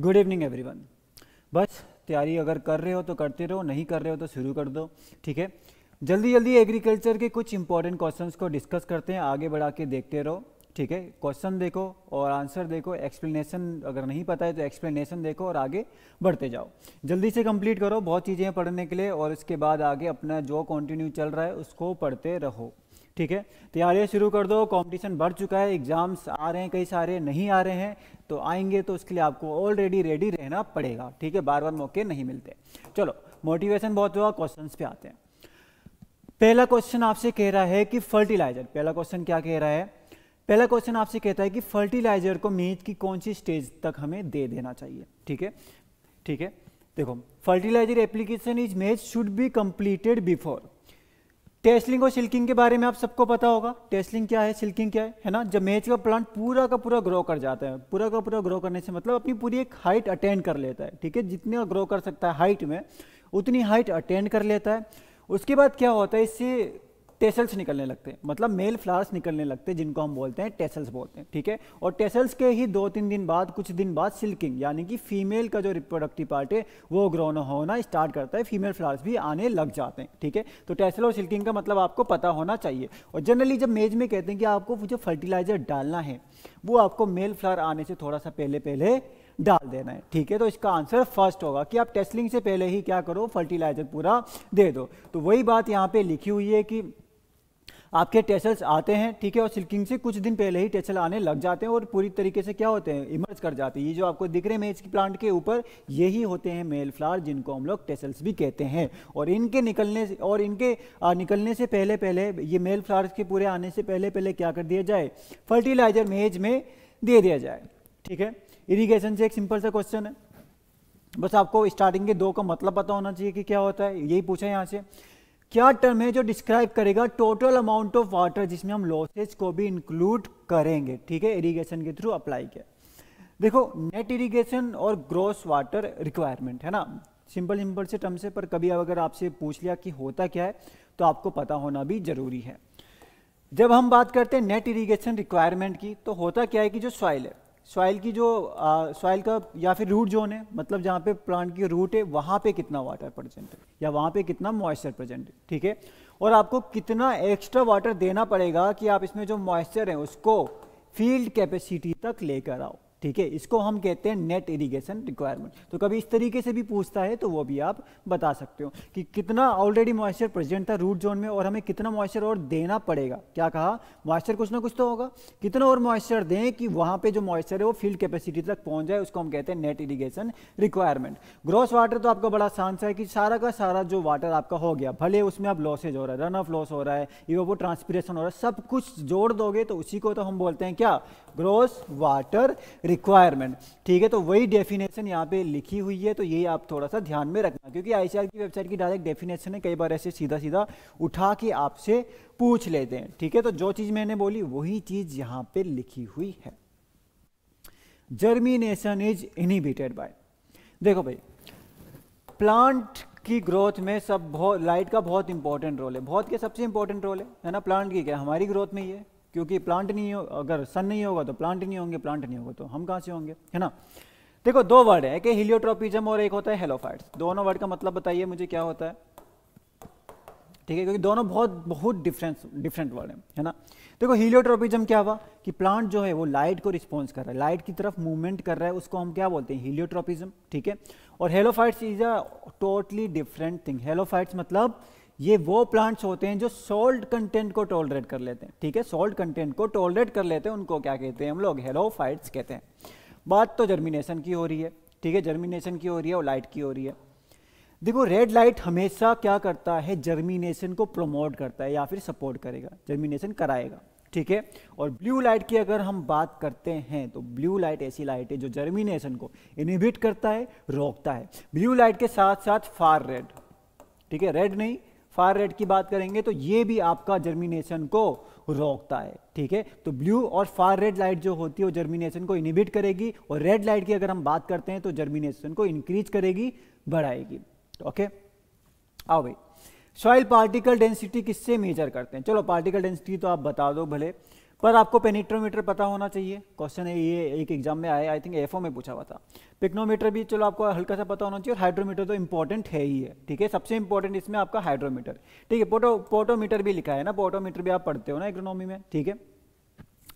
good evening everyone बस तैयारी अगर कर रहे हो तो करते रहो नहीं कर रहे हो तो शुरू कर दो ठीक है जल्दी जल्दी एग्रीकल्चर के कुछ इंपॉर्टेंट क्वेश्चंस को डिस्कस करते हैं आगे बढ़ा के देखते रहो ठीक है क्वेश्चन देखो और आंसर देखो एक्सप्लेनेशन अगर नहीं पता है तो एक्सप्लेनेशन देखो और आगे बढ़ते जाओ जल्दी से कंप्लीट करो बहुत चीज़ें पढ़ने के लिए और इसके बाद आगे अपना जो कंटिन्यू चल रहा है उसको पढ़ते रहो ठीक है तैयारियाँ शुरू कर दो कंपटीशन बढ़ चुका है एग्ज़ाम्स आ रहे हैं कई सारे नहीं आ रहे हैं तो आएंगे तो उसके लिए आपको ऑलरेडी रेडी रहना पड़ेगा ठीक है बार बार मौके नहीं मिलते चलो मोटिवेशन बहुत हुआ क्वेश्चन पे आते हैं पहला क्वेश्चन आपसे कह रहा है कि फर्टिलाइजर पहला क्वेश्चन क्या कह रहा है पहला क्वेश्चन आपसे कहता है कि फर्टिलाइजर को मीट की कौन सी स्टेज तक हमें दे देना चाहिए ठीक है ठीक है देखो fertilizer application is maize should be completed before tasseling और सिल्किंग के बारे में आप सबको पता होगा टेस्लिंग क्या है सिल्किंग क्या है है ना जब मेज का प्लांट पूरा का पूरा ग्रो कर जाता है पूरा का पूरा ग्रो करने से मतलब अपनी पूरी एक हाइट अटेंड कर लेता है ठीक है जितने ग्रो कर सकता है हाइट में उतनी हाइट अटेंड कर लेता है उसके बाद क्या होता है इससे टेसल्स निकलने लगते हैं मतलब मेल फ्लावर्स निकलने लगते हैं जिनको हम बोलते हैं टेसल्स बोलते हैं ठीक है और टेसल्स के ही दो तीन दिन बाद कुछ दिन बाद सिल्किंग यानी कि फीमेल का जो रिप्रोडक्टिव पार्ट है वो ग्रोन होना स्टार्ट करता है फीमेल फ्लावर्स भी आने लग जाते हैं ठीक है तो टेसल और सिल्किंग का मतलब आपको पता होना चाहिए और जनरली जब मेज में कहते हैं कि आपको जो फर्टिलाइजर डालना है वो आपको मेल फ्लावर आने से थोड़ा सा पहले पहले डाल देना है ठीक है तो इसका आंसर फर्स्ट होगा कि आप टेस्लिंग से पहले ही क्या करो फर्टिलाइजर पूरा दे दो तो वही बात यहाँ पे लिखी हुई है कि आपके टेसल्स आते हैं ठीक है और सिल्किंग से कुछ दिन पहले ही टेसल आने लग जाते हैं और पूरी तरीके से क्या होते हैं इमर्ज कर जाते हैं ये जो आपको दिख रहे हैं मेज प्लांट के ऊपर यही होते हैं मेल फ्लावर जिनको हम लोग टेसल्स भी कहते हैं और इनके निकलने और इनके निकलने से पहले पहले ये मेल फ्लावर्स के पूरे आने से पहले पहले क्या कर दिया जाए फर्टिलाइजर मेज में दे दिया जाए ठीक है इरीगेशन से एक सिंपल सा क्वेश्चन है बस आपको स्टार्टिंग के दो का मतलब पता होना चाहिए कि क्या होता है यही पूछा यहाँ से क्या टर्म है जो डिस्क्राइब करेगा टोटल अमाउंट ऑफ वाटर जिसमें हम लॉसेज को भी इंक्लूड करेंगे ठीक है इरीगेशन के थ्रू अप्लाई किया देखो नेट इरीगेशन और ग्रोस वाटर रिक्वायरमेंट है ना सिंपल सिंपल से टर्म से पर कभी अगर आपसे पूछ लिया कि होता क्या है तो आपको पता होना भी जरूरी है जब हम बात करते हैं नेट इरिगेशन रिक्वायरमेंट की तो होता क्या है कि जो सॉइल है सॉइल की जो सॉइल का या फिर रूट जोन है मतलब जहाँ पे प्लांट की रूट है वहाँ पे कितना वाटर प्रेजेंट है या वहाँ पे कितना मॉइस्चर प्रेजेंट है ठीक है और आपको कितना एक्स्ट्रा वाटर देना पड़ेगा कि आप इसमें जो मॉइस्चर है उसको फील्ड कैपेसिटी तक लेकर आओ ठीक है इसको हम कहते हैं नेट इरिगेशन रिक्वायरमेंट तो कभी इस तरीके से भी पूछता है तो वो भी आप बता सकते हो कि कितना ऑलरेडी मॉइस्चर प्रेजेंट था रूट जोन में और हमें कितना मॉइस्चर और देना पड़ेगा क्या कहा मॉइस्चर कुछ ना कुछ तो होगा कितना और मॉइस्चर दें कि वहाँ पे जो मॉइस्चर है वो फील्ड कैपेसिटी तक पहुँच जाए उसको हम कहते हैं net irrigation requirement gross water तो आपका बड़ा आसान सा है कि सारा का सारा जो वाटर आपका हो गया भले उसमें आप लॉसेज हो रहा है रन ऑफ लॉस हो रहा है वो ट्रांसपीरेशन हो रहा है सब कुछ जोड़ दोगे तो उसी को तो हम बोलते हैं क्या ग्रॉस वाटर रिक्वायरमेंट ठीक है तो वही डेफिनेशन यहाँ पे लिखी हुई है तो ये आप थोड़ा सा ध्यान में रखना क्योंकि आई की वेबसाइट की डायरेक्ट डेफिनेशन है कई बार ऐसे सीधा सीधा उठा के आपसे पूछ लेते हैं ठीक है तो जो चीज़ मैंने बोली वही चीज़ यहाँ पे लिखी हुई है जर्मिनेशन इज इनिबिटेड बाय देखो भाई प्लांट की ग्रोथ में सब बहुत लाइट का बहुत इंपॉर्टेंट रोल है बहुत क्या सबसे इंपॉर्टेंट रोल है है ना प्लांट की क्या हमारी ग्रोथ में ही है क्योंकि प्लांट नहीं हो अगर सन नहीं होगा तो प्लांट नहीं होंगे प्लांट नहीं होगा तो हम कहाँ से होंगे है ना देखो दो वर्ड है एक हिलियोट्रोपिज्म और एक होता है हेलोफाइट्स दोनों वर्ड का मतलब बताइए मुझे क्या होता है ठीक है क्योंकि दोनों बहुत बहुत डिफरेंस डिफरेंट वर्ड हैं है ना देखो हीलियोट्रोपिज्म क्या हुआ कि प्लांट जो है वो लाइट को रिस्पॉन्स कर रहा है लाइट की तरफ मूवमेंट कर रहा है उसको हम क्या बोलते हैं हीलियोट्रोपिज्म ठीक है और halophytes is a totally different thing halophytes मतलब ये वो प्लांट्स होते हैं जो सॉल्ट कंटेंट को टॉलरेट कर लेते हैं ठीक है सॉल्ट कंटेंट को टॉलरेट कर लेते हैं उनको क्या कहते हैं हम लोग हेलो फाइट्स कहते हैं बात तो जर्मिनेशन की हो रही है ठीक है जर्मिनेशन की हो रही है और लाइट की हो रही है देखो रेड लाइट हमेशा क्या करता है जर्मिनेशन को प्रमोट करता है या फिर सपोर्ट करेगा जर्मिनेशन कराएगा ठीक है और ब्लू लाइट की अगर हम बात करते हैं तो ब्लू लाइट ऐसी लाइट है जो जर्मिनेशन को इनिबिट करता है रोकता है ब्लू लाइट के साथ साथ फार रेड ठीक है रेड नहीं फायर रेड की बात करेंगे तो ये भी आपका जर्मिनेशन को रोकता है ठीक है तो ब्लू और फार रेड लाइट जो होती है वो जर्मिनेशन को इनिबिट करेगी और रेड लाइट की अगर हम बात करते हैं तो जर्मिनेशन को इंक्रीज करेगी बढ़ाएगी ओके आओ भाई सॉइल पार्टिकल डेंसिटी किससे मेजर करते हैं चलो पार्टिकल डेंसिटी तो आप बता दो भले पर आपको पेनीट्रोमीटर पता होना चाहिए क्वेश्चन है ये एक एग्जाम में आया आई थिंक एफ में पूछा हुआ था पिक्नोमीटर भी चलो आपको हल्का सा पता होना चाहिए और हाइड्रोमीटर तो इंपॉर्टेंट है ही है ठीक है सबसे इंपॉर्टेंट इसमें आपका हाइड्रोमीटर ठीक है पोटो पोटोमीटर भी लिखा है ना पोटोमीटर भी आप पढ़ते हो ना इकोनॉमी में ठीक है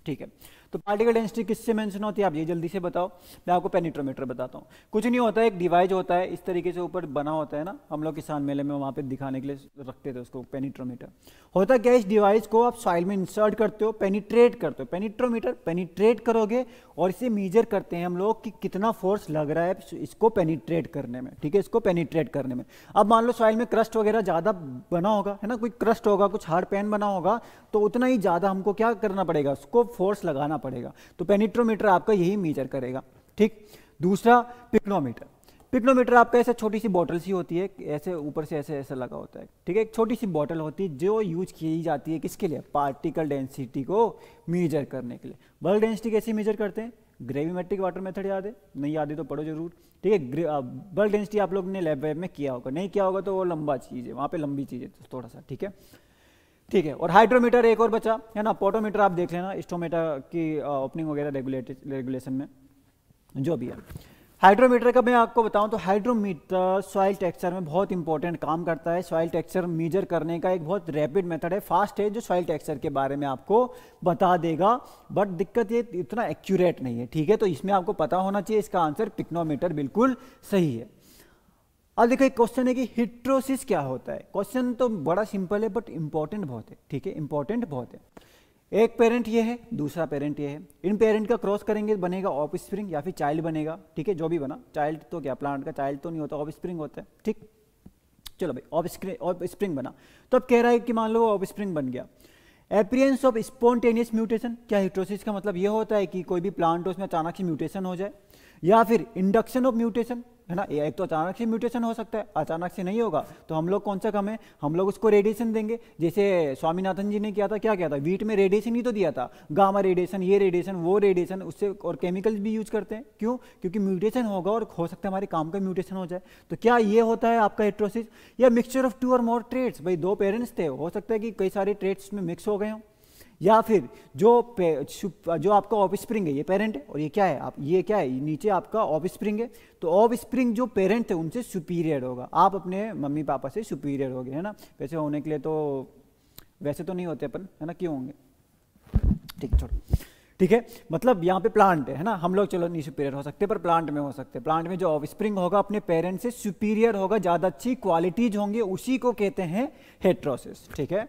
ठीक है तो पार्टिकल डेंसिटी किससे मेंशन होती है आप ये जल्दी से बताओ मैं आपको पेनिट्रोमीटर बताता हूँ कुछ नहीं होता है एक डिवाइस होता है इस तरीके से ऊपर बना होता है ना हम लोग किसान मेले में वहाँ पर दिखाने के लिए रखते थे उसको पेनिट्रोमीटर होता क्या इस डिवाइस को आप सॉइल में इंसर्ट करते हो पेनीट्रेट करते हो पेनीट्रोमीटर पेनीट्रेट करोगे और इसे मीजर करते हैं हम लोग कि कितना फोर्स लग रहा है इसको पेनीट्रेट करने में ठीक है इसको पेनीट्रेट करने में अब मान लो सॉइल में क्रस्ट वगैरह ज़्यादा बना होगा है ना कोई क्रस्ट होगा कुछ हार्ड पैन बना होगा तो उतना ही ज़्यादा हमको क्या करना पड़ेगा उसको फोर्स लगाना पड़ेगा तो पेनिट्रोमीटर आपका यही मेजर करेगा ठीक दूसरा पिक्नोमीटर पिक्नोमीटर आपका ऐसे छोटी सी बॉटल सी होती है ऐसे ऊपर से ऐसे ऐसा लगा होता है ठीक है एक छोटी सी बॉटल होती है जो यूज की जाती है किसके लिए पार्टिकल डेंसिटी को मेजर करने के लिए बल्क डेंसिटी कैसे मेजर करते हैं ग्रेविमेट्रिक वाटर मेथड याद है नहीं याद है तो पढ़ो जरूर ठीक है बल्क डेंसिटी आप लोग ने लैब वैब में किया होगा नहीं किया होगा तो वो लंबा चीज़ है वहाँ पर लंबी चीज़ है तो थोड़ा सा ठीक है ठीक है और हाइड्रोमीटर एक और बचा है ना पोटोमीटर आप देख लेना स्टोमीटर की ओपनिंग वगैरह रेगुलेटेड रेगुलेशन में जो भी है हाइड्रोमीटर का मैं आपको बताऊं तो हाइड्रोमीटर सॉइल टेक्सचर में बहुत इंपॉर्टेंट काम करता है सॉइल टेक्सचर मेजर करने का एक बहुत रैपिड मेथड है फास्ट है जो सॉइल टेक्सचर के बारे में आपको बता देगा बट दिक्कत ये इतना एक्यूरेट नहीं है ठीक है तो इसमें आपको पता होना चाहिए इसका आंसर पिक्नोमीटर बिल्कुल सही है अब देखो एक क्वेश्चन है कि हिट्रोसिस क्या होता है क्वेश्चन तो बड़ा सिंपल है बट इंपॉर्टेंट बहुत है ठीक है इंपॉर्टेंट बहुत है एक पेरेंट ये है दूसरा पेरेंट ये है इन पेरेंट का क्रॉस करेंगे बनेगा ऑफ स्प्रिंग या फिर चाइल्ड बनेगा ठीक है जो भी बना चाइल्ड तो क्या प्लांट का चाइल्ड तो नहीं होता ऑफ स्प्रिंग होता है ठीक चलो भाई ऑफ स्क्रीन ऑफ स्प्रिंग बना तो अब कह रहा है कि मान लो ऑफ स्प्रिंग बन गया एपरियंस ऑफ स्पॉन्टेनियस म्यूटेशन क्या हिट्रोसिस का मतलब ये होता है कि कोई भी प्लांट उसमें अचानक से म्यूटेशन हो जाए या फिर इंडक्शन ऑफ म्यूटेशन है ना एक तो अचानक से म्यूटेशन हो सकता है अचानक से नहीं होगा तो हम लोग कौन सा कम है हम लोग उसको रेडिएशन देंगे जैसे स्वामीनाथन जी ने किया था क्या किया था वीट में रेडिएशन ही तो दिया था गामा रेडिएशन ये रेडिएशन वो रेडिएशन उससे और केमिकल्स भी यूज करते हैं क्यों क्योंकि म्यूटेशन होगा और हो सकता है हमारे काम का म्यूटेशन हो जाए तो क्या ये होता है आपका हेट्रोसिस या मिक्सचर ऑफ टू और मोर ट्रेड्स भाई दो पेरेंट्स थे हो सकता है कि कई सारे ट्रेड्स में मिक्स हो गए हों या फिर जो जो आपका ऑफ स्प्रिंग है ये पेरेंट है और ये क्या है आप ये क्या है नीचे आपका ऑफ स्प्रिंग है तो ऑफ स्प्रिंग जो पेरेंट थे उनसे सुपीरियर होगा आप अपने मम्मी पापा से सुपीरियर हो गए है ना वैसे होने के लिए तो वैसे तो नहीं होते अपन है ना क्यों होंगे ठीक छोड़ो ठीक है मतलब यहाँ पे प्लांट है ना हम लोग चलो नहीं सुपीरियर हो सकते पर प्लांट में हो सकते प्लांट में जो ऑफ स्प्रिंग होगा अपने पेरेंट से सुपीरियर होगा ज़्यादा अच्छी क्वालिटीज होंगे उसी को कहते हैं हेट्रोसिस ठीक है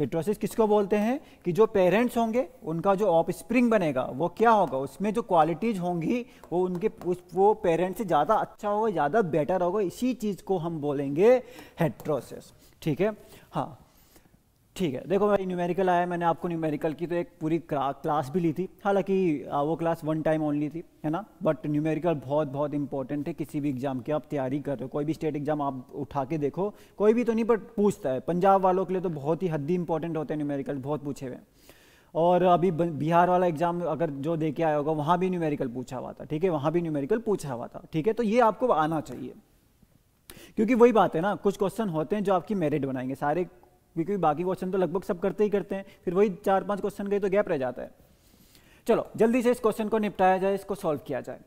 हिट्रोसिस किसको बोलते हैं कि जो पेरेंट्स होंगे उनका जो ऑफ स्प्रिंग बनेगा वो क्या होगा उसमें जो क्वालिटीज़ होंगी वो उनके उस वो पेरेंट्स से ज़्यादा अच्छा होगा ज़्यादा बेटर होगा इसी चीज़ को हम बोलेंगे हेट्रोसिस ठीक है हाँ ठीक है देखो भाई न्यूमेरिकल आया मैंने आपको न्यूमेरिकल की तो एक पूरी क्लास भी ली थी हालांकि वो क्लास वन टाइम ओनली थी है ना बट न्यूमेरिकल बहुत बहुत इंपॉर्टेंट है किसी भी एग्जाम की आप तैयारी कर रहे हो कोई भी स्टेट एग्जाम आप उठा के देखो कोई भी तो नहीं बट पूछता है पंजाब वालों के लिए तो बहुत ही हद्दी इंपॉर्टेंट होते हैं न्यूमेरिकल बहुत पूछे हुए और अभी बिहार वाला एग्जाम अगर जो दे के आया होगा वहाँ भी न्यूमेरिकल पूछा हुआ था ठीक है वहाँ भी न्यूमेरिकल पूछा हुआ था ठीक है तो ये आपको आना चाहिए क्योंकि वही बात है ना कुछ क्वेश्चन होते हैं जो आपकी मेरिट बनाएंगे सारे क्योंकि बाकी क्वेश्चन तो लगभग सब करते ही करते हैं फिर वही चार पांच क्वेश्चन गए तो गैप रह जाता है चलो जल्दी से इस क्वेश्चन को निपटाया जाए इसको सॉल्व किया जाए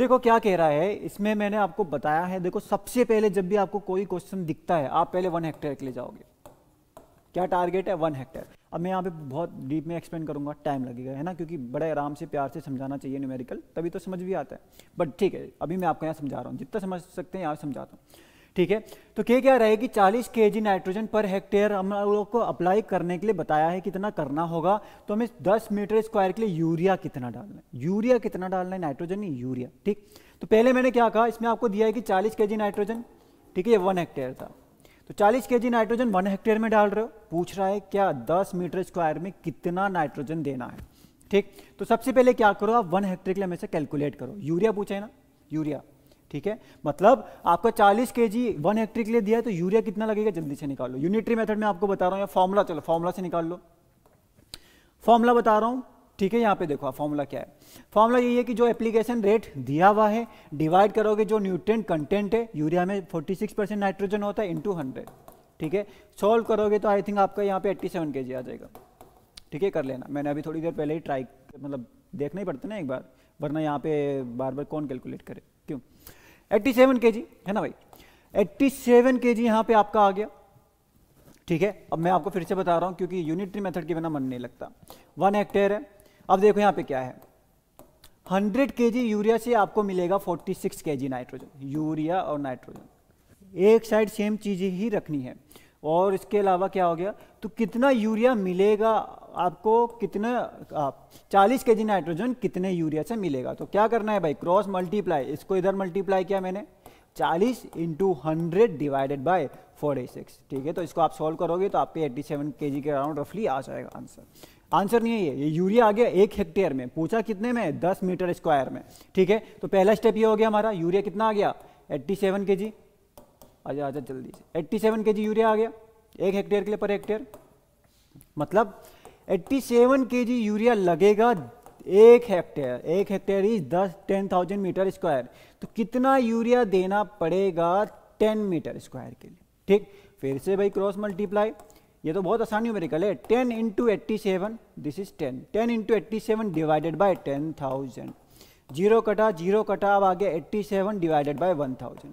देखो क्या कह रहा है इसमें मैंने आपको बताया है देखो सबसे पहले जब भी आपको कोई क्वेश्चन दिखता है आप पहले वन हेक्टेयर के लिए जाओगे क्या टारगेट है वन हेक्टेयर अब मैं यहाँ पे बहुत डीप में एक्सप्लेन करूंगा टाइम लगेगा है ना क्योंकि बड़े आराम से प्यार से समझाना चाहिए न्यूमेरिकल तभी तो समझ भी आता है बट ठीक है अभी मैं आपको यहाँ समझा रहा हूँ जितना समझ सकते हैं यहाँ समझाता हूँ ठीक है तो के क्या रहेगी 40 के जी नाइट्रोजन पर हेक्टेयर हम लोग को अप्लाई करने के लिए बताया है कितना करना होगा तो हमें 10 मीटर स्क्वायर के लिए यूरिया कितना डालना है यूरिया कितना डालना है नाइट्रोजन नहीं यूरिया ठीक तो पहले मैंने क्या कहा इसमें आपको दिया है कि 40 के जी नाइट्रोजन ठीक है ये वन हेक्टेयर था तो चालीस के जी नाइट्रोजन वन हेक्टेयर में डाल रहे हो पूछ रहा है क्या दस मीटर स्क्वायर में कितना नाइट्रोजन देना है ठीक तो सबसे पहले क्या करो आप वन हेक्टेयर के लिए हमेशा कैलकुलेट करो यूरिया पूछे ना यूरिया ठीक है मतलब आपका 40 के जी वन हेक्टेयर के लिए दिया है तो यूरिया कितना लगेगा जल्दी से निकाल लो यूनिटरी मेथड में आपको बता रहा हूं या फॉर्मूला चलो फॉर्मूला से निकाल लो फॉर्मूला बता रहा हूं ठीक है यहाँ पे देखो फॉर्मूला क्या है फॉर्मूला यही है कि जो एप्लीकेशन रेट दिया हुआ है डिवाइड करोगे जो न्यूट्रेंट कंटेंट है यूरिया में फोर्टी परसेंट नाइट्रोजन होता है इंटू हंड्रेड ठीक है सोल्व करोगे तो आई थिंक आपका यहाँ पे एट्टी सेवन के जी आ जाएगा ठीक है कर लेना मैंने अभी थोड़ी देर पहले ही ट्राई मतलब देखना ही पड़ता ना एक बार वरना यहाँ पे बार बार कौन कैलकुलेट करे एट्टी सेवन के जी है ना भाई एट्टी सेवन के जी यहाँ पे आपका आ गया ठीक है अब मैं आपको फिर से बता रहा हूँ क्योंकि यूनिटरी मेथड के बिना मन नहीं लगता वन हेक्टेयर है अब देखो यहाँ पे क्या है 100 के जी यूरिया से आपको मिलेगा 46 के जी नाइट्रोजन यूरिया और नाइट्रोजन एक साइड सेम चीज़ ही रखनी है और इसके अलावा क्या हो गया तो कितना यूरिया मिलेगा आपको कितना चालीस के जी नाइट्रोजन कितने यूरिया से मिलेगा तो क्या करना है भाई क्रॉस मल्टीप्लाई इसको इधर मल्टीप्लाई किया मैंने चालीस into hundred divided by four six ठीक है तो इसको आप सॉल्व करोगे तो आपके एट्टी सेवन के जी के अराउंड रफली आ जाएगा आंसर आंसर नहीं है ये ये यूरिया आ गया एक हेक्टेयर में पूछा कितने में दस मीटर स्क्वायर में ठीक है तो पहला स्टेप ये हो गया हमारा यूरिया कितना आ गया एट्टी सेवन के जी आजा आजा जल्दी से एट्टी सेवन के जी यूरिया आ गया एक हेक्टेयर के लिए पर हेक्टेयर मतलब एट्टी सेवन के जी यूरिया लगेगा एक हेक्टेयर एक हेक्टेयर इज दस टेन थाउजेंड मीटर स्क्वायर तो कितना यूरिया देना पड़ेगा टेन मीटर स्क्वायर के लिए ठीक फिर से भाई क्रॉस मल्टीप्लाई ये तो बहुत आसानी मेरे कल है ten into eighty seven this is ten ten into eighty seven divided by ten thousand zero कटा जीरो कटा अब गया eighty seven divided by one thousand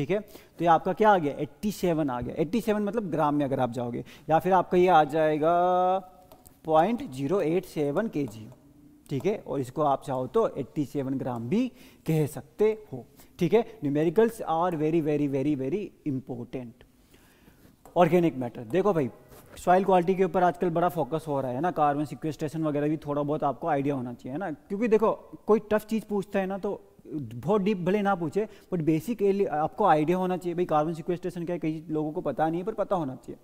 ठीक है तो ये आपका क्या आ गया 87 आ गया 87 मतलब ग्राम में अगर आप जाओगे या फिर आपका ये आ जाएगा पॉइंट जीरो एट सेवन के जी ठीक है और इसको आप चाहो तो 87 ग्राम भी कह सकते हो ठीक है numericals are very very very very important organic matter देखो भाई सॉइल क्वालिटी के ऊपर आजकल बड़ा फोकस हो रहा है ना कार्बन सिक्वेस्ट्रेशन वगैरह भी थोड़ा बहुत आपको आइडिया होना चाहिए ना क्योंकि देखो कोई टफ चीज़ पूछता है ना तो बहुत डीप भले ना पूछे बट बेसिक आपको आइडिया होना चाहिए भाई कार्बन सिक्वेस्ट्रेशन क्या है कई लोगों को पता नहीं है पर पता होना चाहिए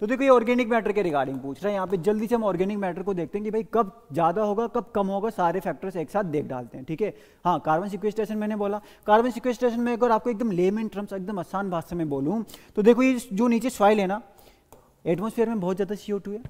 तो देखो ये ऑर्गेनिक मैटर के रिगार्डिंग पूछ रहा है यहाँ पे जल्दी से हम ऑर्गेनिक मैटर को देखते हैं कि भाई कब ज़्यादा होगा कब कम होगा सारे फैक्टर्स एक साथ देख डालते हैं ठीक है हाँ कार्बन सिक्वेस्ट्रेशन मैंने बोला कार्बन सिक्वेस्ट्रेशन में अगर आपको एकदम लेमन टर्म्स एकदम आसान भाषा में बोलूँ तो देखो ये जो नीचे सॉइल है ना एटमोसफेयर में बहुत ज़्यादा सी है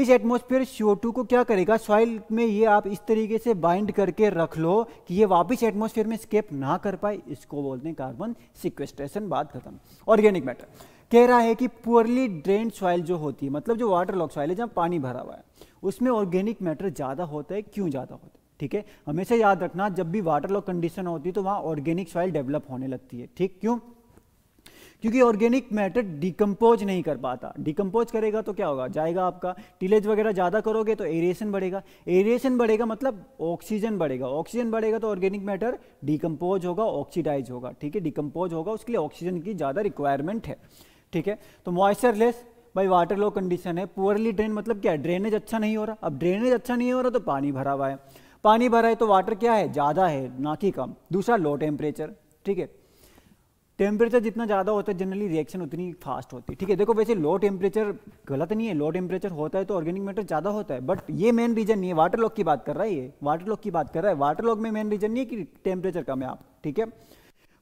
इस एटमॉस्फेयर CO2 को क्या करेगा सॉइल में ये आप इस तरीके से बाइंड करके रख लो कि ये वापस एटमॉस्फेयर में स्केप ना कर पाए इसको बोलते हैं कार्बन सिक्वेस्ट्रेशन बात खत्म ऑर्गेनिक मैटर कह रहा है कि पुअरली ड्रेन सॉइल जो होती है मतलब जो वाटर लॉक सॉइल है जहाँ पानी भरा हुआ है उसमें ऑर्गेनिक मैटर ज़्यादा होता है क्यों ज़्यादा होता है ठीक है हमेशा याद रखना जब भी वाटर लॉक कंडीशन होती है तो वहाँ ऑर्गेनिक सॉइल डेवलप होने लगती है ठीक क्यों क्योंकि ऑर्गेनिक मैटर डिकम्पोज नहीं कर पाता डिकम्पोज करेगा तो क्या होगा जाएगा आपका टिलेज वगैरह ज़्यादा करोगे तो एरिएशन बढ़ेगा एरिएशन बढ़ेगा मतलब ऑक्सीजन बढ़ेगा ऑक्सीजन बढ़ेगा तो ऑर्गेनिक मैटर डिकम्पोज होगा ऑक्सीडाइज होगा ठीक है डिकम्पोज होगा उसके लिए ऑक्सीजन की ज़्यादा रिक्वायरमेंट है ठीक है तो मॉइस्चरलेस भाई वाटर लो कंडीशन है पुअरली ड्रेन मतलब क्या ड्रेनेज अच्छा नहीं हो रहा अब ड्रेनेज अच्छा नहीं हो रहा तो पानी भरा हुआ है पानी भरा है तो वाटर क्या है ज़्यादा है ना कि कम दूसरा लो टेम्परेचर ठीक है टेम्परेचर जितना ज़्यादा होता है जनरली रिएक्शन उतनी फास्ट होती है ठीक है देखो वैसे लो टेम्परेचर गलत नहीं है लो टेम्परेचर होता है तो ऑर्गेनिक मैटर ज़्यादा होता है बट ये मेन रीजन नहीं है वाटर लॉक की बात कर रहा है ये वाटर लॉक की बात कर रहा है वाटर लॉक में मेन रीजन नहीं है कि टेम्परेचर कम है आप ठीक है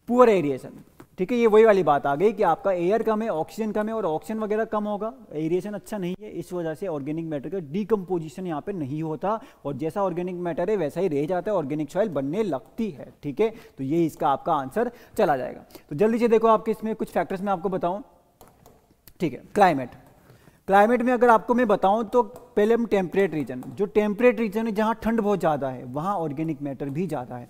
पुअर एरिएशन ठीक है ये वही वाली बात आ गई कि आपका एयर कम है ऑक्सीजन कम है और ऑक्सीजन वगैरह कम होगा एरिएशन अच्छा नहीं है इस वजह से ऑर्गेनिक मैटर का डिकम्पोजिशन यहाँ पे नहीं होता और जैसा ऑर्गेनिक मैटर है वैसा ही रह जाता है ऑर्गेनिक सॉइल बनने लगती है ठीक है तो ये इसका आपका आंसर चला जाएगा तो जल्दी से देखो आपके इसमें कुछ फैक्टर्स में आपको बताऊँ ठीक है क्लाइमेट क्लाइमेट में अगर आपको मैं बताऊं तो पहले हम टेम्परेट रीजन जो टेम्परेट रीजन है जहां ठंड बहुत ज़्यादा है वहां ऑर्गेनिक मैटर भी ज़्यादा है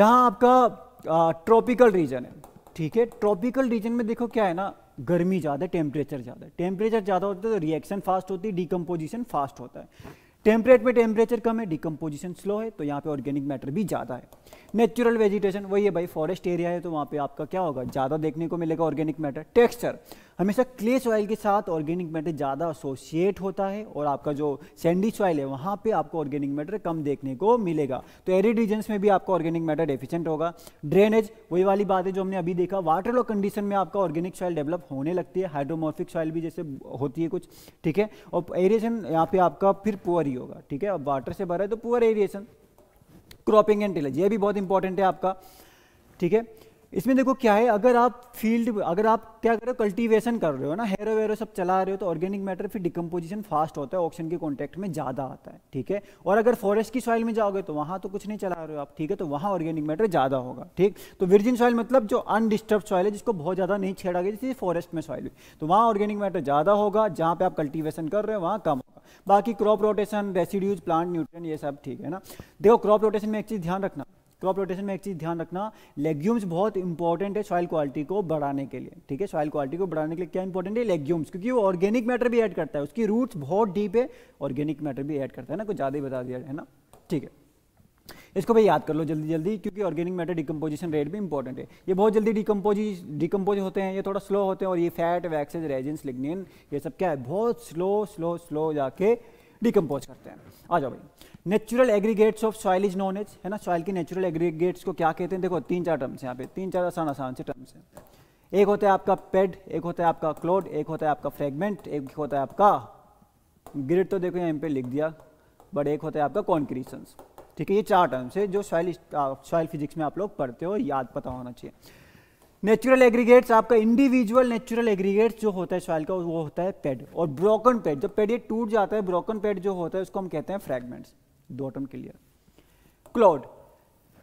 जहां आपका ट्रॉपिकल रीजन है ठीक है ट्रॉपिकल रीजन में देखो क्या है ना गर्मी ज़्यादा टेम्परेचर ज़्यादा टेम्परेचर ज़्यादा होता है तो रिएक्शन फास्ट होती है डिकम्पोजिशन फास्ट होता है टेम्परेट में टेम्परेचर कम है डिकम्पोजिशन स्लो है तो यहाँ पे ऑर्गेनिक मैटर भी ज़्यादा है नेचुरल वेजिटेशन वही है भाई फॉरेस्ट एरिया है तो वहाँ पे आपका क्या होगा ज़्यादा देखने को मिलेगा ऑर्गेनिक मैटर टेक्सचर हमेशा क्ले सॉइल के साथ ऑर्गेनिक मैटर ज़्यादा एसोसिएट होता है और आपका जो सैंडी सॉइल है वहाँ पे आपको ऑर्गेनिक मैटर कम देखने को मिलेगा तो एरिड रीजन्स में भी आपका ऑर्गेनिक मैटर डेफिशिएंट होगा ड्रेनेज वही वाली बात है जो हमने अभी देखा वाटर लॉक कंडीशन में आपका ऑर्गेनिक सॉइल डेवलप होने लगती है हाइड्रोमोफिक सॉइल भी जैसे होती है कुछ ठीक है और एरिएशन यहाँ पे आपका फिर पुअर ही होगा ठीक है अब वाटर से भरा है तो poor aeration cropping and tillage ये भी बहुत इंपॉर्टेंट है आपका ठीक है इसमें देखो क्या है अगर आप फील्ड अगर आप क्या कर रहे हो कल्टीवेशन कर रहे हो ना हेरो वेरो सब चला रहे हो तो ऑर्गेनिक मैटर फिर डिकम्पोजिशन फास्ट होता है ऑक्सीजन के कॉन्टेक्ट में ज़्यादा आता है ठीक है और अगर फॉरेस्ट की सॉइल में जाओगे तो वहाँ तो कुछ नहीं चला रहे हो आप ठीक है तो वहाँ ऑर्गेनिक मैटर ज़्यादा होगा ठीक तो विर्जिन सॉइल मतलब जो अनडिस्टर्ब सॉइल है जिसको बहुत ज़्यादा नहीं छेड़ा गया जैसे फॉरेस्ट में सॉइल तो वहाँ ऑर्गेनिक मैटर ज़्यादा होगा जहाँ पर आप कल्टीवेशन कर रहे हो वहाँ कम होगा बाकी crop rotation residues plant nutrient ये सब ठीक है ना देखो क्रॉप रोटेशन में एक चीज़ ध्यान रखना क्रॉप तो रोटेशन में एक चीज़ ध्यान रखना लेग्यूम्स बहुत इंपॉर्टेंट है सॉइल क्वालिटी को बढ़ाने के लिए ठीक है सॉइल क्वालिटी को बढ़ाने के लिए क्या इंपॉर्टेंट है लेग्यूम्स क्योंकि वो ऑर्गेनिक मैटर भी ऐड करता है उसकी रूट्स बहुत डीप है ऑर्गेनिक मैटर भी ऐड करता है ना कुछ ज़्यादा ही बता दिया है ना ठीक है इसको भाई याद कर लो जल्दी जल्दी क्योंकि ऑर्गेनिक मैटर डिकम्पोजिशन रेट भी इंपॉर्टेंट है ये बहुत जल्दी डिकम्पोज डिकम्पोज होते हैं ये थोड़ा स्लो होते हैं और ये फैट वैक्सेज रेजेंस लिग्निन ये सब क्या है बहुत स्लो स्लो स्लो जाके डिकम्पोज करते हैं आ जाओ भाई natural aggregates of soil is known as है ना सॉइल के नेचुरल एग्रीगेट्स को क्या कहते हैं देखो तीन चार टर्म्स यहाँ पे तीन चार आसान आसान से टर्म्स हैं एक होता है आपका पेड एक होता है आपका क्लोड एक होता है आपका फ्रेगमेंट एक होता है आपका ग्रिड तो देखो यहाँ पे लिख दिया बट एक होता है आपका कॉन्क्रीशंस ठीक है ये चार टर्म्स है जो सॉइल सॉइल फिजिक्स में आप लोग पढ़ते हो याद पता होना चाहिए नेचुरल एग्रीगेट्स आपका इंडिविजुअल नेचुरल एग्रीगेट्स जो होता है सॉइल का वो होता है पेड और ब्रोकन पेड जब पेड ये टूट जाता है ब्रोकन पेड जो होता है उसको हम कहते हैं फ्रेगमेंट्स दो आटम क्लियर क्लोड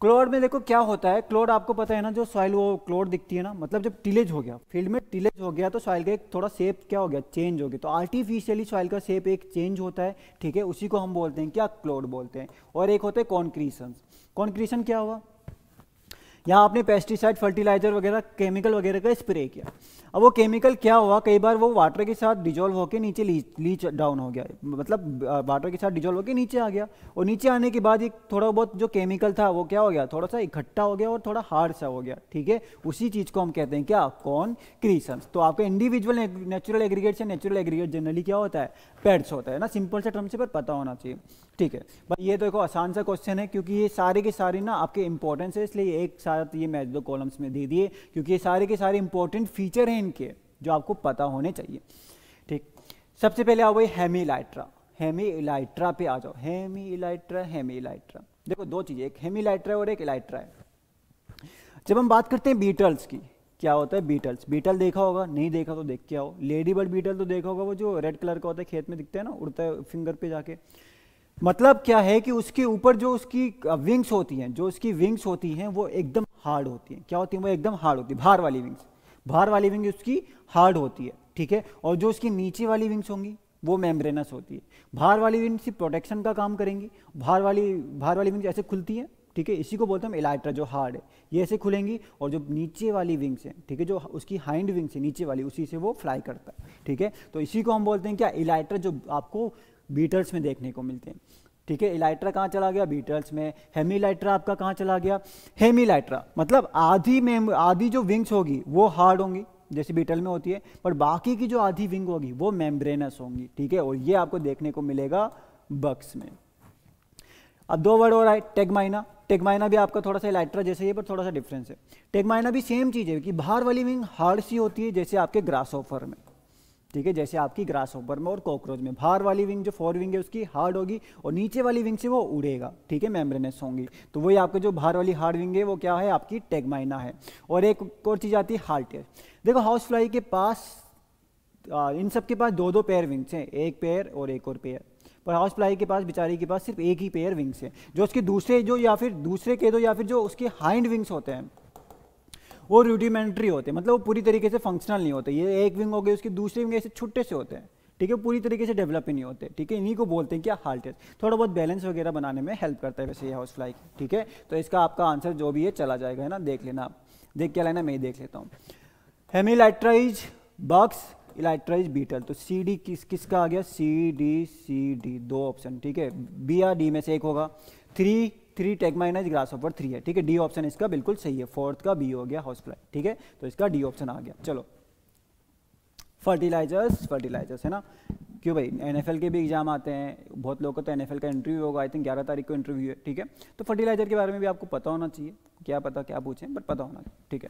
क्लोड में देखो क्या होता है क्लोड आपको पता है ना जो सॉइल वो क्लोड दिखती है ना मतलब जब टिलेज हो गया फील्ड में टिलेज हो गया तो सॉइल का एक थोड़ा शेप क्या हो गया चेंज हो गया तो आर्टिफिशियली सॉइल का सेप एक चेंज होता है ठीक है उसी को हम बोलते हैं क्या क्लोड बोलते हैं और एक होते हैं कॉन्क्रीशन कॉन्क्रीशन क्या हुआ यहाँ आपने पेस्टिसाइड फर्टिलाइजर वगैरह केमिकल वगैरह का स्प्रे किया अब वो केमिकल क्या हुआ कई बार वो वाटर के साथ डिजोल्व होकर नीचे लीच डाउन हो गया मतलब वाटर के साथ डिजोल्व होकर नीचे आ गया और नीचे आने के बाद एक थोड़ा बहुत जो केमिकल था वो क्या हो गया थोड़ा सा इकट्ठा हो गया और थोड़ा हार्ड सा हो गया ठीक है उसी चीज़ को हम कहते हैं क्या कॉन क्रीसन तो आपका इंडिविजुअल नेचुरल एग्रीगेट से नेचुरल एग्रीगेट जनरली क्या होता है पेड्स होता है ना सिंपल से टर्म से पर पता होना चाहिए ठीक है भाई ये देखो आसान सा क्वेश्चन है क्योंकि ये सारे के सारे ना आपके इंपॉर्टेंस है इसलिए एक साथ ये मैच दो कॉलम्स में दे दिए क्योंकि ये सारे के सारे इंपॉर्टेंट फीचर हैं इनके जो आपको पता होने चाहिए ठीक सबसे पहले आओ भाई हेमी इलाइट्रा हेमी इलाइट्रा पे आ जाओ हेमी इलाइट्रा हेमी इलाइट्रा देखो दो चीज़ें एक हेमी इलाइट्रा और एक इलाइट्रा है जब हम बात करते हैं बीटल्स की क्या होता है बीटल्स बीटल देखा होगा नहीं देखा तो देख के आओ लेडी बर्ड बीटल तो देखा होगा वो जो रेड कलर का होता है खेत में दिखता है ना उड़ता है फिंगर पे जाके मतलब क्या है कि उसके ऊपर जो उसकी विंग्स होती हैं जो उसकी विंग्स होती हैं वो एकदम हार्ड होती हैं क्या होती हैं वो एकदम हार्ड होती है भार वाली विंग्स भार वाली विंग उसकी हार्ड होती है ठीक है और जो उसकी नीचे वाली विंग्स होंगी वो मेम्ब्रेनस होती है भार वाली विंग्स की प्रोटेक्शन का काम करेंगी भार वाली भार वाली विंग्स ऐसे खुलती हैं ठीक है इसी को बोलते हैं इलाइट्रा जो हार्ड है ये ऐसे खुलेंगी और जो नीचे वाली विंग्स हैं ठीक है जो उसकी हाइंड विंग्स है नीचे वाली उसी से वो फ्लाई करता है ठीक है तो इसी को हम बोलते हैं क्या इलाइट्रा जो आपको बीटल्स में देखने को मिलते हैं ठीक है इलाइट्रा कहाँ चला गया बीटल्स में हेमीलाइट्रा आपका कहाँ चला गया हेमीलाइट्रा मतलब आधी में आधी जो विंग्स होगी वो हार्ड होंगी जैसे बीटल में होती है पर बाकी की जो आधी विंग होगी वो मेम्ब्रेनस होंगी ठीक है और ये आपको देखने को मिलेगा बक्स में अब दो वर्ड और आए टेगमाइना टेगमाइना भी आपका थोड़ा सा इलाइट्रा जैसे ही पर थोड़ा सा डिफरेंस है टेगमाइना भी सेम चीज़ है कि बाहर वाली विंग हार्ड सी होती है जैसे आपके ग्रास ऑफर में ठीक है जैसे आपकी ग्रास ओपर में और कॉकरोच में बाहर वाली विंग जो फोर विंग है उसकी हार्ड होगी और नीचे वाली विंग से वो उड़ेगा ठीक है मेम्ब्रेनस होंगी तो वही आपके जो बाहर वाली हार्ड विंग है वो क्या है आपकी टेगमाइना है और एक और चीज़ आती है हार्टियर देखो हाउस फ्लाई के पास आ, इन सब के पास दो दो पेयर विंग्स हैं एक पेयर और एक और पेयर पर हाउस फ्लाई के पास बेचारी के पास सिर्फ एक ही पेयर विंग्स है जो उसके दूसरे जो या फिर दूसरे के दो या फिर जो उसके हाइंड विंग्स होते हैं वो रूडिमेंट्री होते हैं मतलब वो पूरी तरीके से फंक्शनल नहीं होते ये एक विंग हो गई उसकी दूसरी विंग ऐसे छुट्टे से होते हैं ठीक है पूरी तरीके से डेवलप ही नहीं होते ठीक है इन्हीं को बोलते हैं क्या हाल्टेज थोड़ा बहुत बैलेंस वगैरह बनाने में हेल्प करता है वैसे ये हाउस फ्लाई ठीक है तो इसका आपका आंसर जो भी है चला जाएगा है ना देख लेना आप देख क्या लेना मैं ही देख लेता हूँ हेमिलाइट्राइज बक्स इलाइट्राइज बीटल तो सी डी किस किसका आ गया सी डी सी डी दो ऑप्शन ठीक है बी या डी में से एक होगा three three take minus grass offer three है ठीक है डी ऑप्शन इसका बिल्कुल सही है फोर्थ का बी हो गया हॉस्प्लाई ठीक है तो इसका डी ऑप्शन आ गया चलो फर्टिलाइजर्स फर्टिलाइजर्स है ना क्यों भाई एन के भी एग्जाम आते हैं बहुत लोगों को तो एन का इंटरव्यू होगा आई थिंक ग्यारह तारीख को इंटरव्यू है ठीक है तो फर्टिलाइजर के बारे में भी आपको पता होना चाहिए क्या पता क्या पूछें बट पता होना ठीक है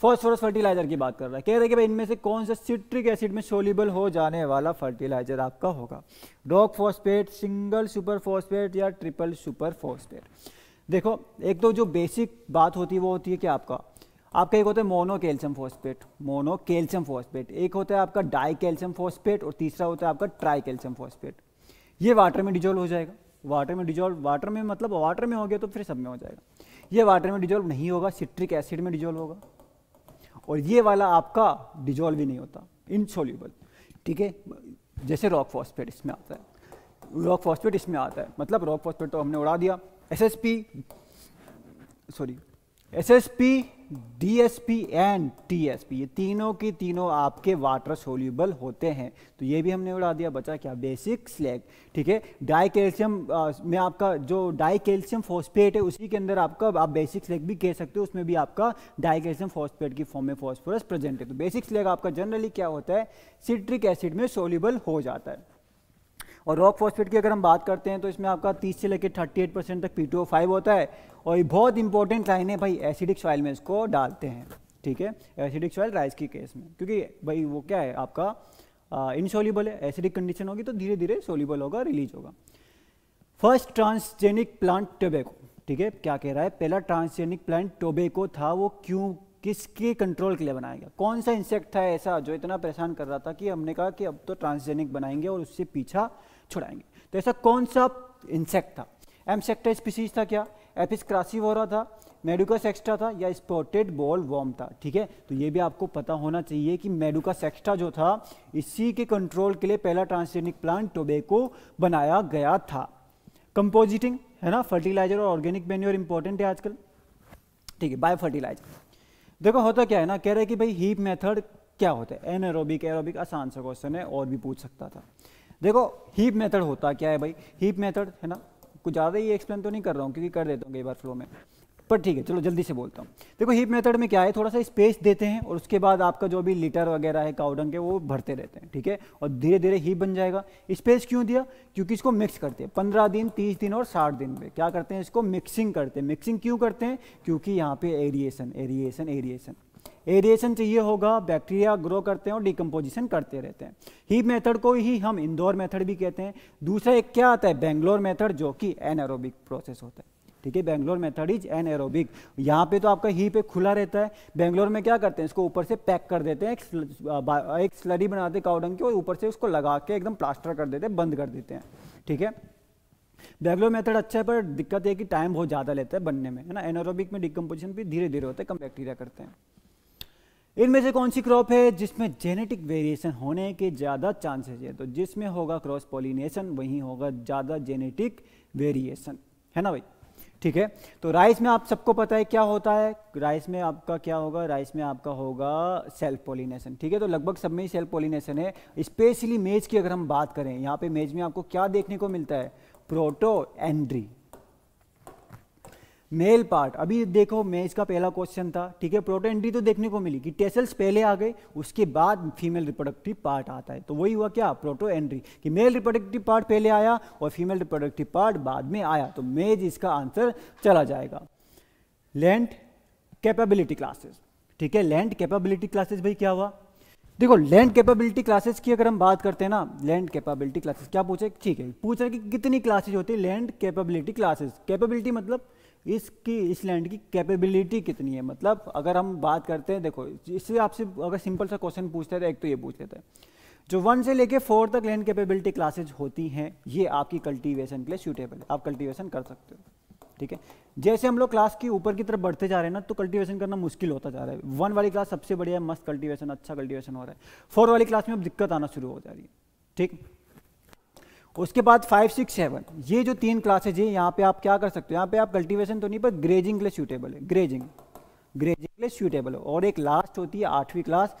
फॉस्फोरस फर्टिलाइजर की बात कर रहा है कह रहे हैं कि भाई इनमें से कौन सा सिट्रिक एसिड में सोलिबल हो जाने वाला फर्टिलाइजर आपका होगा डॉक फॉस्फेट सिंगल सुपर फॉस्फेट या ट्रिपल सुपर फॉस्फेट देखो एक तो जो बेसिक बात होती है वो होती है कि आपका आपका एक होता है mono calcium phosphate mono calcium phosphate एक होता है आपका डाई कैल्शियम फॉस्फेट और तीसरा होता है आपका ट्राई कैल्शियम फॉस्फेट ये वाटर में डिजोल्व हो जाएगा वाटर में डिजोल्व वाटर में मतलब वाटर में हो गया तो फिर सब में हो जाएगा ये वाटर में डिजोल्व नहीं होगा सिट्रिक एसिड में डिजोल्व होगा और ये वाला आपका डिजॉल्व ही नहीं होता इनसोल्यूबल ठीक है जैसे रॉक फॉस्फेट इसमें आता है रॉक फॉस्फेट इसमें आता है मतलब रॉक फॉस्फेट तो हमने उड़ा दिया S S P sorry S S P DSP and TSP ये तीनों के तीनों आपके वाटर सोल्यूबल होते हैं तो ये भी हमने उड़ा दिया बचा क्या बेसिक स्लैग ठीक है डाई कैल्शियम में आपका जो डाई कैल्शियम फॉस्फेट है उसी के अंदर आपका आप बेसिक स्लैग भी कह सकते हो उसमें भी आपका डाई कैल्शियम फॉस्फेट की फॉर्म में फॉस्फोरस प्रेजेंट है तो बेसिक स्लैग आपका जनरली क्या होता है सिट्रिक एसिड में सोल्यूबल हो जाता है और रॉक फॉस्फेट की अगर हम बात करते हैं तो इसमें आपका 30 से लेकर 38 परसेंट तक पी होता है और ये बहुत इंपॉर्टेंट लाइन है भाई एसिडिक सॉइल में इसको डालते हैं ठीक है एसिडिक सॉइल राइस की केस में क्योंकि भाई वो क्या है आपका इनसोल्यूबल है एसिडिक कंडीशन होगी तो धीरे धीरे सोल्यूबल होगा रिलीज होगा फर्स्ट ट्रांसजेनिक प्लांट टोबेको ठीक है क्या कह रहा है पहला ट्रांसजेनिक प्लांट टोबेको था वो क्यों किसके कंट्रोल के लिए बनाया गया कौन सा इंसेक्ट था ऐसा जो इतना परेशान कर रहा था कि हमने कहा कि अब तो ट्रांसजेनिक बनाएंगे और उससे पीछा छुड़ाएंगे तो ऐसा कौन सा इंसेक्ट था एम सेक्टर स्पीसीज था क्या एपिस क्रासीवोरा था मेडुका सेक्स्ट्रा था या स्पॉटेड बॉल वॉर्म था ठीक है तो ये भी आपको पता होना चाहिए कि मेडुका सेक्स्ट्रा जो था इसी के कंट्रोल के लिए पहला ट्रांसजेनिक प्लांट टोबेको बनाया गया था कंपोजिटिंग है ना फर्टिलाइजर और ऑर्गेनिक मेन्यूर इंपॉर्टेंट है आजकल ठीक है बाय फर्टिलाइजर देखो होता क्या है ना कह रहे हैं कि भाई हीप मेथड क्या होता है एन एरोबिक एरोबिक आसान सा क्वेश्चन है और भी पूछ सकता था देखो हीप मेथड होता क्या है भाई हीप मेथड है ना कुछ ज़्यादा ही एक्सप्लेन तो नहीं कर रहा हूँ क्योंकि कर देता हूँ कई बार फ्लो में पर ठीक है चलो जल्दी से बोलता हूँ देखो हीप मेथड में क्या है थोड़ा सा स्पेस देते हैं और उसके बाद आपका जो भी लीटर वगैरह है काउडंग के वो भरते रहते हैं ठीक है और धीरे धीरे हीप बन जाएगा स्पेस क्यों दिया क्योंकि इसको मिक्स करते हैं पंद्रह दिन तीस दिन और साठ दिन में क्या करते हैं इसको मिक्सिंग करते हैं मिक्सिंग क्यों करते हैं क्योंकि यहाँ पे एरिएशन एरिएशन एरिएशन एरिएशन चाहिए होगा बैक्टीरिया ग्रो करते हैं और डिकम्पोजिशन करते रहते हैं ही मेथड को ही हम इंदौर मेथड भी कहते हैं दूसरा एक क्या आता है बेंगलोर मेथड जो कि एनारोबिक प्रोसेस होता है ठीक है Bangalore method is anaerobic यहाँ पे तो आपका ही पे खुला रहता है बैंगलोर में क्या करते हैं इसको ऊपर से पैक कर देते हैं एक, स्ल, एक स्लरी बनाते काउडंग की और ऊपर से उसको लगा के एकदम प्लास्टर कर देते हैं बंद कर देते हैं ठीक है बैगलोर मेथड अच्छा है पर दिक्कत है कि टाइम बहुत ज़्यादा लेता है बनने में है ना एनोरोबिक में डिकम्पोजिशन भी धीरे धीरे होता है कम बैक्टीरिया करते हैं इनमें से कौन सी क्रॉप है जिसमें जेनेटिक वेरिएशन होने के ज़्यादा चांसेस है तो जिसमें होगा क्रॉस पोलिनेशन वहीं होगा ज़्यादा जेनेटिक वेरिएशन है ना भाई ठीक है तो राइस में आप सबको पता है क्या होता है राइस में आपका क्या होगा राइस में आपका होगा सेल्फ पोलिनेशन ठीक है तो लगभग सब में ही सेल्फ पोलिनेशन है स्पेशली मेज की अगर हम बात करें यहाँ पे मेज में आपको क्या देखने को मिलता है प्रोटो एंड्री मेल पार्ट अभी देखो मैं इसका पहला क्वेश्चन था ठीक है प्रोटो एंट्री तो देखने को मिली कि टेसल्स पहले आ गए उसके बाद फीमेल रिप्रोडक्टिव पार्ट आता है तो वही हुआ क्या प्रोटो एंट्री कि मेल रिप्रोडक्टिव पार्ट पहले आया और फीमेल रिप्रोडक्टिव पार्ट बाद में आया तो मेज इसका आंसर चला जाएगा लैंड कैपेबिलिटी क्लासेस ठीक है लैंड कैपेबिलिटी क्लासेस भाई क्या हुआ देखो लैंड कैपेबिलिटी क्लासेस की अगर हम बात करते हैं ना लैंड कैपेबिलिटी क्लासेस क्या पूछे ठीक है पूछ रहे कि कितनी क्लासेज होती है लैंड कैपेबिलिटी क्लासेस कैपेबिलिटी मतलब इसकी इस लैंड की कैपेबिलिटी कितनी है मतलब अगर हम बात करते हैं देखो इससे आपसे अगर सिंपल सा क्वेश्चन पूछते हैं तो एक तो ये पूछ लेते हैं जो वन से लेके फोर तक लैंड कैपेबिलिटी क्लासेज होती हैं ये आपकी कल्टीवेशन के लिए सूटेबल है आप कल्टीवेशन कर सकते हो ठीक है जैसे हम लोग क्लास की ऊपर की तरफ बढ़ते जा रहे हैं ना तो कल्टीवेशन करना मुश्किल होता जा रहा है वन वाली क्लास सबसे बढ़िया मस्त कल्टीवेशन अच्छा कल्टीवेशन हो रहा है फोर वाली क्लास में अब दिक्कत आना शुरू हो जा रही है ठीक उसके बाद फाइव सिक्स सेवन ये जो तीन क्लासेज है यहाँ पे आप क्या कर सकते हो यहाँ पे आप कल्टीवेशन तो नहीं पर ग्रेजिंग के लिए सूटेबल है ग्रेजिंग ग्रेजिंग के लिए सूटेबल है और एक लास्ट होती है आठवीं क्लास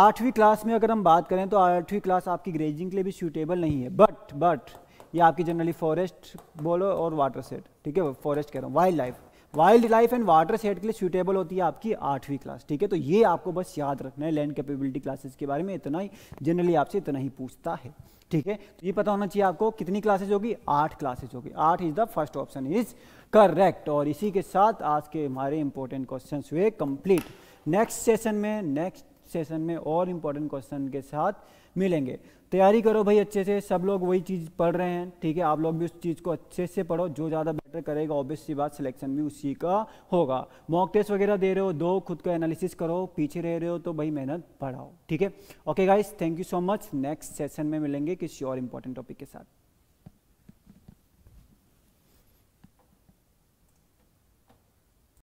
आठवीं क्लास में अगर हम बात करें तो आठवीं क्लास आपकी ग्रेजिंग के लिए भी सूटेबल नहीं है बट बट ये आपकी जनरली फॉरेस्ट बोलो और वाटर सेट ठीक है फॉरेस्ट कह रहा हूँ wild life wild life and watershed के लिए सूटेबल होती है आपकी आठवीं क्लास ठीक है तो ये आपको बस याद रखना है लैंड कैपेबिलिटी क्लासेस के बारे में इतना ही जनरली आपसे इतना ही पूछता है ठीक है तो ये पता होना चाहिए आपको कितनी क्लासेज होगी आठ क्लासेज होगी आठ is the first option is correct और इसी के साथ आज के हमारे इंपॉर्टेंट क्वेश्चन हुए कंप्लीट नेक्स्ट सेशन में नेक्स्ट सेशन में और इंपॉर्टेंट क्वेश्चन के साथ मिलेंगे तैयारी करो भाई अच्छे से सब लोग वही चीज़ पढ़ रहे हैं ठीक है आप लोग भी उस चीज़ को अच्छे से पढ़ो जो ज़्यादा बेटर करेगा ऑब्वियस सी बात सिलेक्शन भी उसी का होगा मॉक टेस्ट वगैरह दे रहे हो दो खुद का एनालिसिस करो पीछे रह रहे हो तो भाई मेहनत बढ़ाओ ठीक है okay guys thank you so much next session में मिलेंगे किसी और इंपॉर्टेंट टॉपिक के साथ